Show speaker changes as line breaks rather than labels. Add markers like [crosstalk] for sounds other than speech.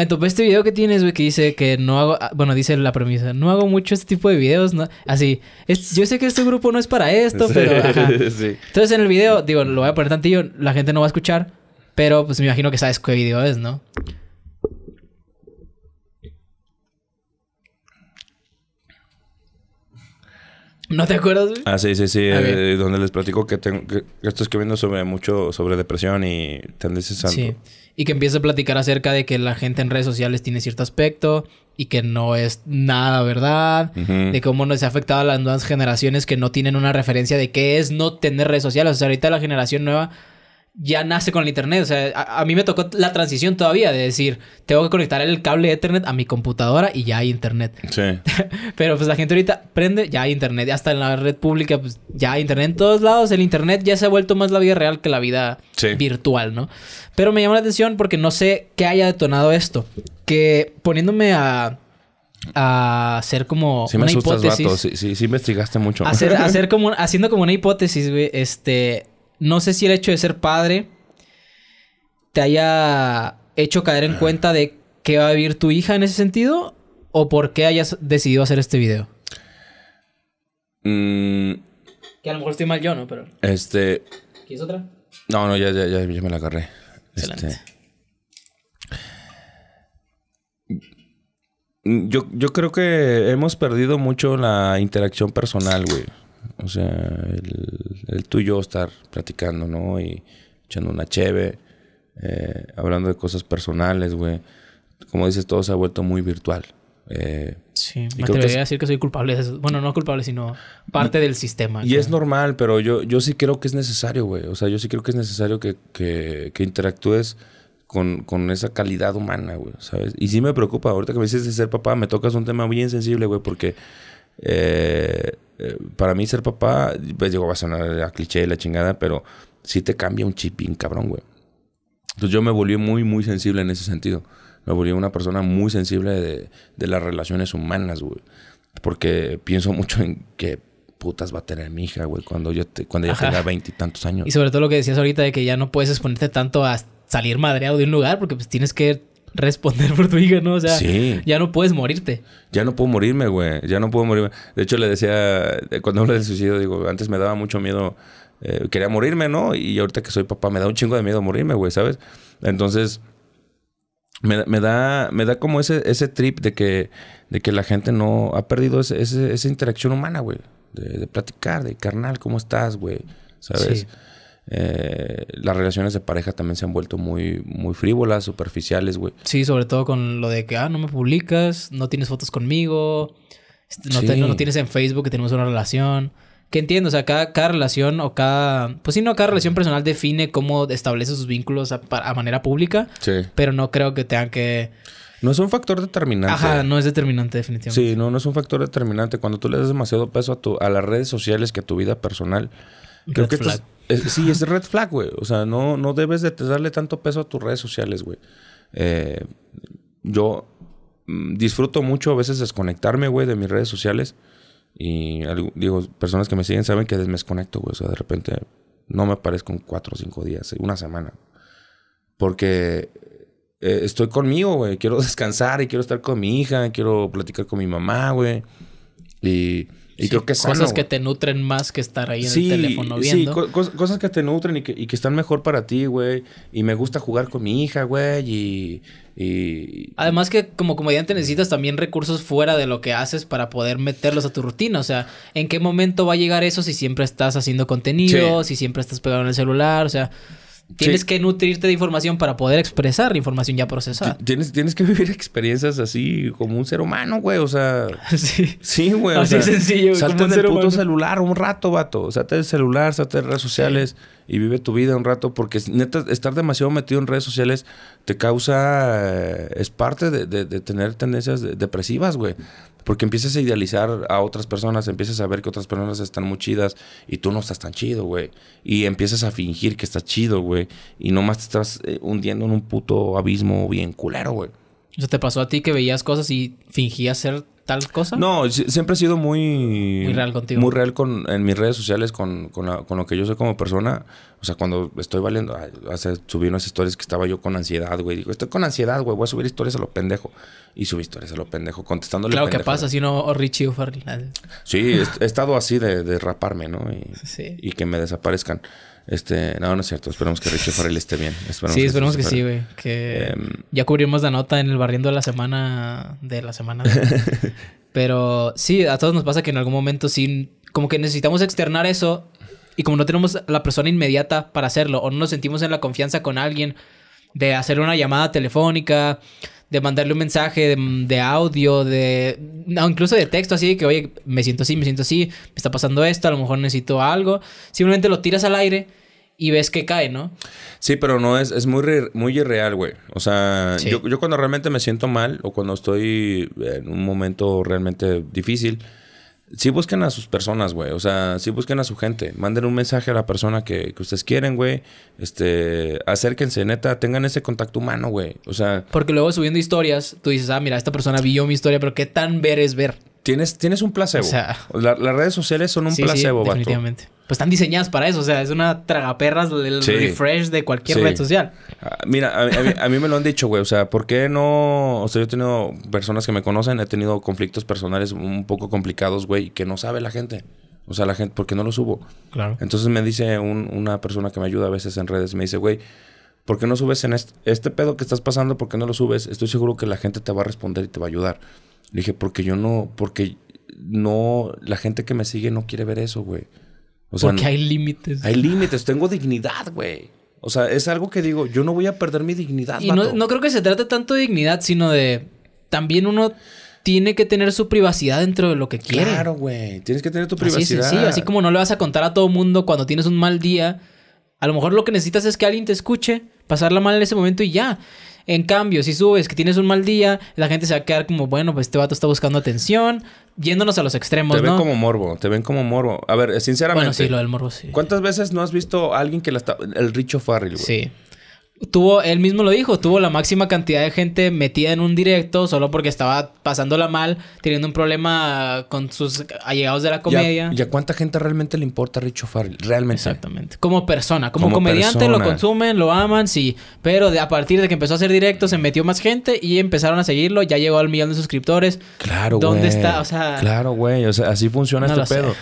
Entonces, pues este video que tienes, güey, que dice que no hago, ah, bueno, dice la premisa, no hago mucho este tipo de videos, ¿no? Así, yo sé que este grupo no es para esto, pero... Ajá. [laughs] Entonces en el video, digo, lo voy a poner tantillo, la gente no va a escuchar, pero pues me imagino que sabes qué video es, ¿no? ¿No te acuerdas, güey? Ah, sí, sí, sí. Eh,
donde les platico que, tengo, estoy escribiendo sobre mucho sobre depresión y tendencias a... Sí
y que empieza a platicar acerca de que la gente en redes sociales tiene cierto aspecto y que no es nada verdad, de cómo nos ha afectado a las nuevas generaciones que no tienen una referencia de qué es no tener redes sociales. O sea, ahorita la generación nueva ya nace con el internet. O sea, a, mí me tocó la transición todavía de decir, tengo que conectar el cable Ethernet a mi computadora y ya hay internet. Sí. [laughs] Pero pues la gente ahorita prende, ya hay internet. está en la red pública, pues ya hay internet en todos lados. El internet ya se ha vuelto más la vida real que la vida virtual, ¿no? Pero me llama la atención porque no sé qué haya detonado esto. Que poniéndome a a hacer como sí me una hipótesis.
Sí, sí, investigaste mucho. Hacer, [laughs] hacer
como, haciendo como una hipótesis, güey, este, no sé si el hecho de ser padre te haya hecho caer en cuenta de qué va a vivir tu hija en ese sentido o por qué hayas decidido hacer este video.
Mm.
Que a lo mejor estoy mal yo, ¿no? Pero... Este... ¿Quieres otra?
No, no, ya, ya, ya, ya me la agarré. Excelente. Este, yo, yo creo que hemos perdido mucho la interacción personal, güey. O sea, el, tú y yo estar platicando, ¿no? Y echando una cheve, eh, hablando de cosas personales, güey. Como dices, todo se ha vuelto muy virtual. Eh, sí, me atrevería a
decir que soy culpable de eso. Bueno, no culpable, sino parte del sistema. Y es
normal, pero yo, yo sí creo que es necesario, güey. O sea, yo sí creo que es necesario que, interactúes con, esa calidad humana, güey, ¿sabes? Y sí me preocupa. Ahorita que me dices de ser papá, me tocas un tema muy sensible, güey, porque eh, eh, para mí ser papá, pues digo, va a sonar a cliché la chingada, pero sí te cambia un chipín, cabrón, güey. Entonces yo me volví muy, muy sensible en ese sentido. Me volví una persona muy sensible de, las relaciones humanas, güey. Porque pienso mucho en qué putas va a tener mi hija, güey, cuando yo te, cuando ella tenga veintitantos años. Y sobre
todo lo que decías ahorita de que ya no puedes exponerte tanto a salir madreado de un lugar porque pues tienes que responder por tu hija, ¿no? O sea, ya no puedes morirte.
Ya no puedo morirme, güey. Ya no puedo morirme. De hecho, le decía, eh, cuando hablo del suicidio, digo, antes me daba mucho miedo. Eh, quería morirme, ¿no? Y ahorita que soy papá, me da un chingo de miedo morirme, güey, ¿sabes? Entonces, me, da, me da como ese, ese trip de que, de que la gente no ha perdido ese, esa interacción humana, güey. De, de, platicar, de carnal, ¿cómo estás, güey? ¿Sabes? Sí. Eh, las relaciones de pareja también se han vuelto muy, muy frívolas, superficiales, güey.
Sí, sobre todo con lo de que, ah, no me publicas, no tienes fotos conmigo, este, no, no, tienes en Facebook que tenemos una relación. Que entiendo, o sea, cada, relación o cada... Pues sí, no, cada relación personal define cómo establece sus vínculos a, manera pública. Sí. Pero no creo que tengan que...
No es un factor determinante. Ajá, no
es determinante definitivamente. Sí,
no, no es un factor determinante. Cuando tú le das demasiado peso a, tu, a las redes sociales que a tu vida personal, creo que sí, es red flag, güey. O sea, no, debes de darle tanto peso a tus redes sociales, güey. Eh, yo mm, disfruto mucho a veces desconectarme, güey, de mis redes sociales. Y digo, personas que me siguen saben que desconecto, güey. O sea, de repente no me aparezco en cuatro o cinco días, eh, una semana. Porque eh, estoy conmigo, güey. Quiero [laughs] descansar y quiero estar con mi hija, quiero platicar con mi mamá, güey. Y y creo que es Cosas que
te nutren más que estar ahí en el teléfono viendo. Sí, cosas que te nutren y que, y que, están mejor para ti, güey. Y me gusta jugar con mi hija, güey. Y, y, Además que como comediante necesitas también recursos fuera de lo que haces para poder meterlos a tu rutina. O sea, ¿en qué momento va a llegar eso si siempre estás haciendo contenido? Si siempre estás pegado en el celular. O sea... Tienes que nutrirte de información para poder expresar información ya procesada. Tienes, tienes que [laughs]
vivir experiencias así como un ser humano, güey. O sea. [laughs] Sí. Sí, güey. Así sencillo. Salta del puto celular un rato, vato. O del celular, salta de redes sociales y vive tu vida un rato. Porque neta, estar demasiado metido en redes sociales te causa. Eh, es parte de tener tendencias depresivas, güey. Porque empiezas a idealizar a otras personas, empiezas a ver que otras personas están muy chidas y tú no estás tan chido, güey. Y empiezas a fingir que estás chido, güey. Y nomás te estás eh, hundiendo en un puto abismo bien culero, güey.
O sea, ¿te pasó a ti que veías cosas y fingías ser tal cosa? No, siempre
he sido muy... Muy real contigo. Muy real con, en mis redes sociales, con, lo que yo soy como persona. O sea, cuando estoy valiendo... Hace, subí unas historias que estaba yo con ansiedad, güey. Digo, estoy con ansiedad, güey. Voy a subir historias a lo pendejo. Y subí historias a lo pendejo, contestándole Claro que pasa,
si no, oh, Richie Farley.
Sí, he, estado así de, raparme, ¿no? y que me desaparezcan. Este, no, no es cierto. Esperemos que Richie Farrell esté bien. sí, esperemos que, sí, güey.
Que em, ya cubrimos la nota en el barriendo de la semana de la semana. [laughs] Pero sí, a todos nos pasa que en algún momento sí, como que necesitamos externar eso y como no tenemos la persona inmediata para hacerlo o no nos sentimos en la confianza con alguien de hacer una llamada telefónica, de mandarle un mensaje de, audio, de no, incluso de texto así, que oye, me siento así, me siento así, me está pasando esto, a lo mejor necesito algo. Simplemente lo tiras al aire y ves que cae, ¿no?
Sí, pero no es, es muy, muy irreal, güey. O sea, yo, yo, cuando realmente me siento mal o cuando estoy en un momento realmente difícil, si busquen a sus personas, güey. O sea, si busquen a su gente. Manden un mensaje a la persona que, que ustedes quieren, güey. Este, acérquense, neta. Tengan ese contacto humano, güey. O sea...
Porque luego subiendo historias, tú dices, ah, mira, esta persona vio mi historia, pero qué tan ver es ver. Tienes, tienes un placebo. O sea, las redes sociales son un placebo, placebo, sí, definitivamente. Pues están diseñadas para eso. O sea, es una tragaperras del refresh de cualquier red social.
Ah, mira, a, mí, me lo han dicho, güey. O sea, ¿por qué no...? O sea, yo he tenido personas que me conocen. He tenido conflictos personales un poco complicados, güey. Que no sabe la gente. O sea, la gente... ¿Por qué no lo subo? Claro. Entonces me dice una persona que me ayuda a veces en redes. Me dice, güey... ¿Por qué no subes en este, este pedo que estás pasando? ¿Por qué no lo subes? Estoy seguro que la gente te va a responder y te va a ayudar. Le dije, porque yo no, porque no, la gente que me sigue no quiere ver eso, güey. O sea, porque hay límites. Hay límites, tengo dignidad, güey. O sea, es algo que digo, yo no voy a perder mi dignidad. Y no,
no creo que se trate tanto de dignidad, sino de también uno tiene que tener su privacidad dentro de lo que quiere. Claro,
güey. Tienes
que tener tu privacidad. Sí, sí, sí. Así como no le vas a contar a todo mundo cuando tienes un mal día. A lo mejor lo que necesitas es que alguien te escuche, pasarla mal en ese momento y ya. En cambio, si subes que tienes un mal día, la gente se va a quedar como, bueno, pues este vato está buscando atención, yéndonos a los extremos, te ven como
morbo, te ven como morbo. A ver, sinceramente. Bueno, sí, lo del morbo, sí. ¿Cuántas veces no has visto a alguien que la está. El Richo Farrell, Sí
tuvo, él mismo lo dijo, tuvo la máxima cantidad de gente metida en un directo solo porque estaba pasándola mal, teniendo un problema con sus allegados de la comedia. ¿Y
a, cuánta gente realmente le importa Richo Farrell? Realmente. Exactamente.
Como persona, como, comediante lo consumen, lo aman, sí. Pero a partir de que empezó a hacer directo, se metió más gente y empezaron a seguirlo. Ya llegó al millón de suscriptores. Claro, ¿Dónde güey. ¿Dónde está? Claro,
güey. O sea, así funciona este pedo.